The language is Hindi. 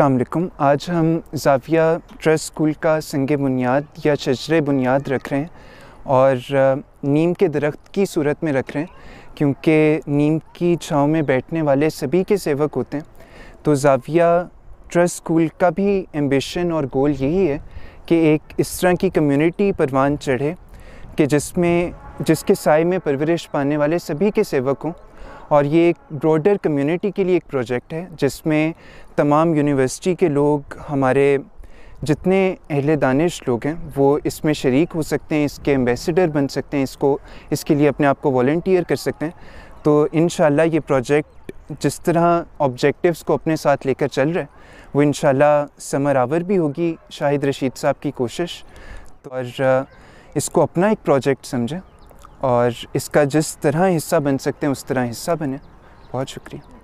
अस्सलाम वालेकुम आज हम जाविया ट्रस्ट स्कूल का संग बुनियाद या शजर बुनियाद रख रहे हैं और नीम के दरख्त की सूरत में रख रहे हैं क्योंकि नीम की छाँव में बैठने वाले सभी के सेवक होते हैं तो जाविया ट्रस्ट स्कूल का भी एम्बिशन और गोल यही है कि एक इस तरह की कम्युनिटी परवान चढ़े कि जिसमें जिसके साय में परवरिश पाने वाले सभी के सेवक हों और ये एक ब्रॉडर कम्युनिटी के लिए एक प्रोजेक्ट है जिसमें तमाम यूनिवर्सिटी के लोग हमारे जितने अहल दानिश लोग हैं वो इसमें शरीक हो सकते हैं इसके एम्बेसडर बन सकते हैं इसको इसके लिए अपने आप को वॉल्टियर कर सकते हैं तो इन ये प्रोजेक्ट जिस तरह ऑब्जेक्टिव्स को अपने साथ लेकर चल रहा है वो इन समर आवर भी होगी शाहिद रशीद साहब की कोशिश तो और इसको अपना एक प्रोजेक्ट समझें और इसका जिस तरह हिस्सा बन सकते हैं उस तरह हिस्सा बने बहुत शुक्रिया